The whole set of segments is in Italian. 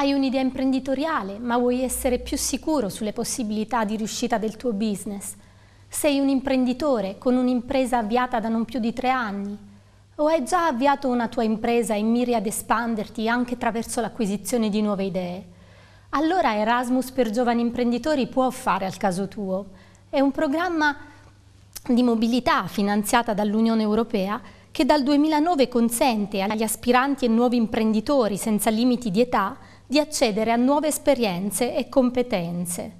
Hai un'idea imprenditoriale, ma vuoi essere più sicuro sulle possibilità di riuscita del tuo business. Sei un imprenditore con un'impresa avviata da non più di tre anni. O hai già avviato una tua impresa e miri ad espanderti anche attraverso l'acquisizione di nuove idee. Allora Erasmus per giovani imprenditori può fare al caso tuo. È un programma di mobilità finanziata dall'Unione Europea che dal 2009 consente agli aspiranti e nuovi imprenditori senza limiti di età di accedere a nuove esperienze e competenze.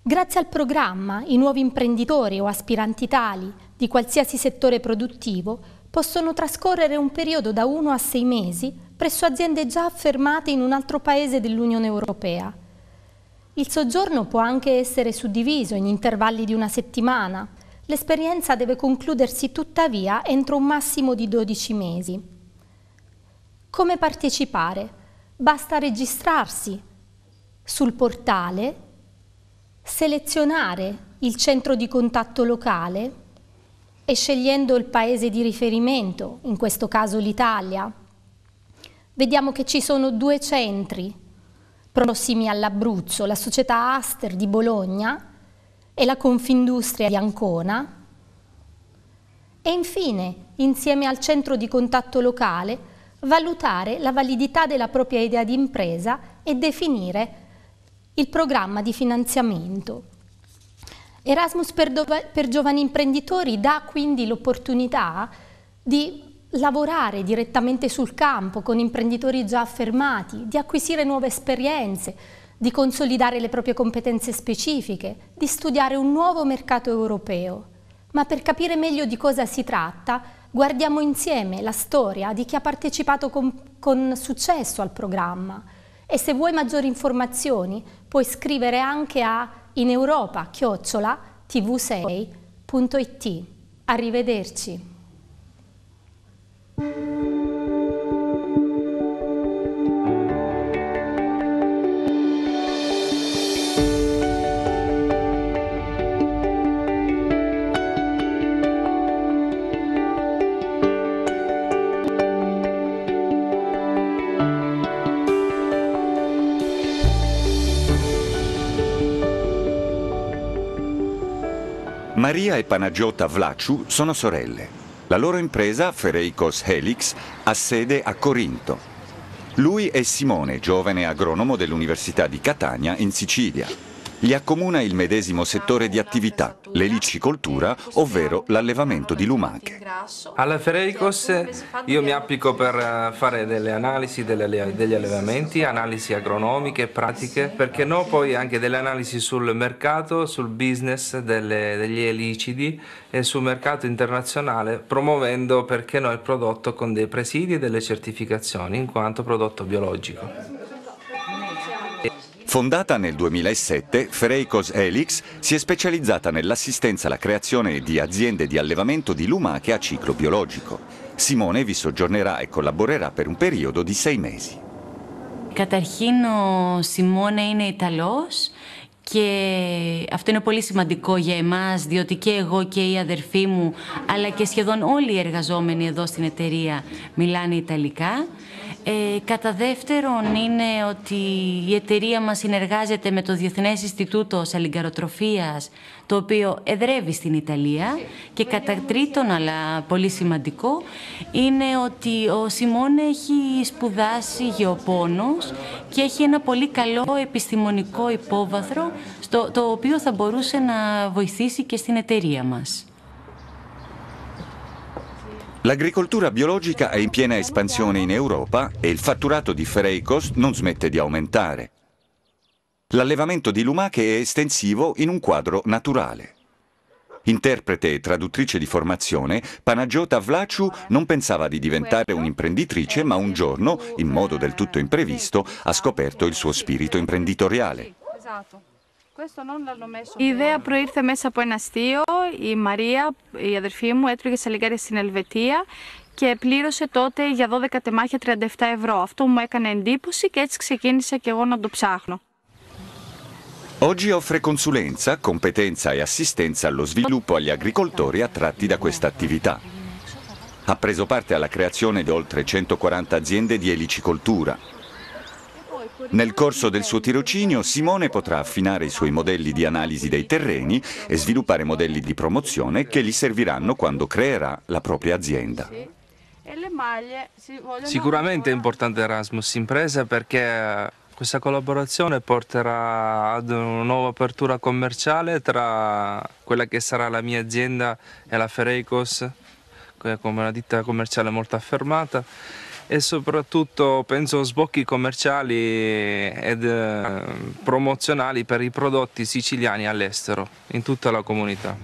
Grazie al programma, i nuovi imprenditori o aspiranti tali di qualsiasi settore produttivo possono trascorrere un periodo da 1 a 6 mesi presso aziende già affermate in un altro paese dell'Unione Europea. Il soggiorno può anche essere suddiviso in intervalli di una settimana. L'esperienza deve concludersi tuttavia entro un massimo di 12 mesi. Come partecipare? basta registrarsi sul portale, selezionare il centro di contatto locale e scegliendo il paese di riferimento, in questo caso l'Italia, vediamo che ci sono due centri prossimi all'Abruzzo, la società Aster di Bologna e la Confindustria di Ancona e infine, insieme al centro di contatto locale, valutare la validità della propria idea di impresa e definire il programma di finanziamento. Erasmus per, per giovani imprenditori dà quindi l'opportunità di lavorare direttamente sul campo con imprenditori già affermati, di acquisire nuove esperienze, di consolidare le proprie competenze specifiche, di studiare un nuovo mercato europeo. Ma per capire meglio di cosa si tratta, Guardiamo insieme la storia di chi ha partecipato con, con successo al programma e se vuoi maggiori informazioni puoi scrivere anche a ineuropa-tv6.it. Arrivederci! Maria e Panagiotta Vlaciu sono sorelle. La loro impresa, Fereikos Helix, ha sede a Corinto. Lui è Simone, giovane agronomo dell'Università di Catania in Sicilia. Gli accomuna il medesimo settore di attività, l'elicicoltura, ovvero l'allevamento di lumache. Alla Fereicos io mi applico per eh, fare delle analisi degli allevamenti, analisi agronomiche, pratiche, perché no poi anche delle analisi sul mercato, sul business delle, degli elicidi e sul mercato internazionale, promuovendo perché no il prodotto con dei presidi e delle certificazioni in quanto prodotto biologico. Fondata nel 2007, Freikos Helix si è specializzata nell'assistenza alla creazione di aziende di allevamento di lumache a ciclo biologico. Simone vi soggiornerà e collaborerà per un periodo di sei mesi. Καταρχήν ο Σιμώνε είναι Ιταλός και αυτό είναι πολύ σημαντικό για εμάς διότι και εγώ και η αδερφή μου αλλά και σχεδόν όλοι οι εργαζόμενοι εδώ στην εταιρεία μιλάνε Ιταλικά. Ε, κατά δεύτερον είναι ότι η εταιρεία μας συνεργάζεται με το Διεθνές Ινστιτούτο Σαλιγκαροτροφίας, το οποίο εδρεύει στην Ιταλία. Και κατά τρίτον, αλλά πολύ σημαντικό, είναι ότι ο Σιμών έχει σπουδάσει γεωπόνος και έχει ένα πολύ καλό επιστημονικό υπόβαθρο, στο, το οποίο θα μπορούσε να βοηθήσει και στην εταιρεία μας. L'agricoltura biologica è in piena espansione in Europa e il fatturato di Fereicos non smette di aumentare. L'allevamento di lumache è estensivo in un quadro naturale. Interprete e traduttrice di formazione, Panagiota Vlaciu non pensava di diventare un'imprenditrice, ma un giorno, in modo del tutto imprevisto, ha scoperto il suo spirito imprenditoriale. Esatto. Η ιδέα προήρθε μέσα από ένα αστείο. Η Μαρία, η αδερφή μου, έτρωγε σαλιγκάρια στην Ελβετία και πλήρωσε τότε για 12 τεμάχια 37 ευρώ. Αυτό μου έκανε εντύπωση και έτσι ξεκίνησα και εγώ να το ψάχνω. Oggi offre consulenza, competenza e assistenza allo sviluppo agli agricoltori attratti da questa attività. Ha preso parte alla creazione di oltre 140 aziende di elicicoltura, nel corso del suo tirocinio Simone potrà affinare i suoi modelli di analisi dei terreni e sviluppare modelli di promozione che gli serviranno quando creerà la propria azienda. Sicuramente è importante Erasmus Impresa perché eh, questa collaborazione porterà ad una nuova apertura commerciale tra quella che sarà la mia azienda e la Fereicos, che è una ditta commerciale molto affermata e soprattutto penso sbocchi commerciali ed eh, promozionali per i prodotti siciliani all'estero, in tutta la comunità.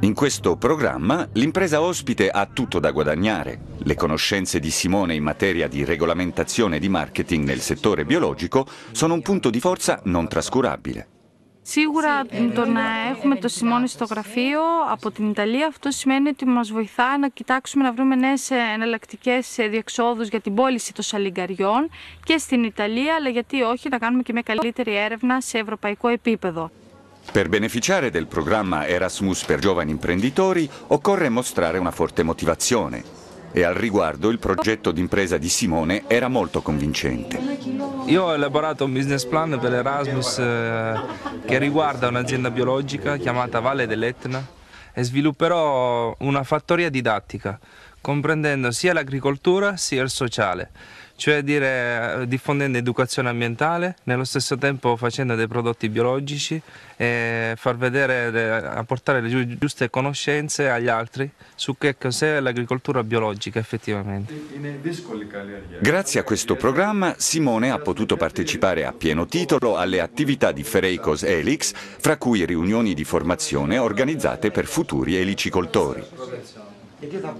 In questo programma l'impresa ospite ha tutto da guadagnare. Le conoscenze di Simone in materia di regolamentazione di marketing nel settore biologico sono un punto di forza non trascurabile. Σίγουρα το ε, να ε, έχουμε το Σιμώνη στο γραφείο από την Ιταλία, αυτό σημαίνει ότι μας βοηθά να κοιτάξουμε να βρούμε νέες ε, εναλλακτικέ διεξόδους για την πώληση των σαλιγκαριών και στην Ιταλία, αλλά γιατί όχι να κάνουμε και μια καλύτερη έρευνα σε ευρωπαϊκό επίπεδο. Per beneficiare del programma Erasmus per giovani imprenditori occorre mostrare una forte motivazione e al riguardo il progetto d'impresa di Simone era molto convincente. Io ho elaborato un business plan per Erasmus eh, che riguarda un'azienda biologica chiamata Valle dell'Etna e svilupperò una fattoria didattica comprendendo sia l'agricoltura sia il sociale, cioè dire, eh, diffondendo educazione ambientale, nello stesso tempo facendo dei prodotti biologici e far vedere, eh, apportare le giuste conoscenze agli altri su che cos'è l'agricoltura biologica effettivamente. Grazie a questo programma Simone ha potuto partecipare a pieno titolo alle attività di Fereicos Elix, fra cui riunioni di formazione organizzate per futuri elicicoltori. θα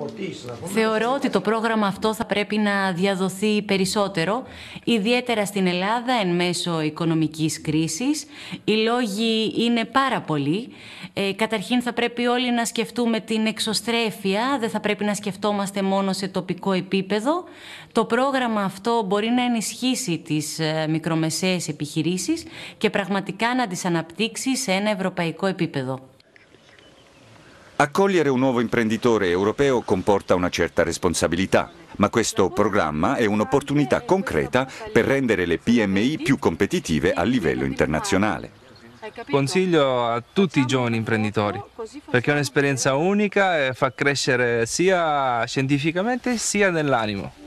Θεωρώ ότι το πρόγραμμα αυτό θα πρέπει να διαδοθεί περισσότερο, ιδιαίτερα στην Ελλάδα εν μέσω οικονομικής κρίσης. Οι λόγοι είναι πάρα πολλοί. Ε, καταρχήν θα πρέπει όλοι να σκεφτούμε την εξωστρέφεια, δεν θα πρέπει να σκεφτόμαστε μόνο σε τοπικό επίπεδο. Το πρόγραμμα αυτό μπορεί να ενισχύσει τις ε, μικρομεσαίες επιχειρήσεις και πραγματικά να τις αναπτύξει σε ένα ευρωπαϊκό επίπεδο. Accogliere un nuovo imprenditore europeo comporta una certa responsabilità, ma questo programma è un'opportunità concreta per rendere le PMI più competitive a livello internazionale. Consiglio a tutti i giovani imprenditori, perché è un'esperienza unica e fa crescere sia scientificamente sia nell'animo.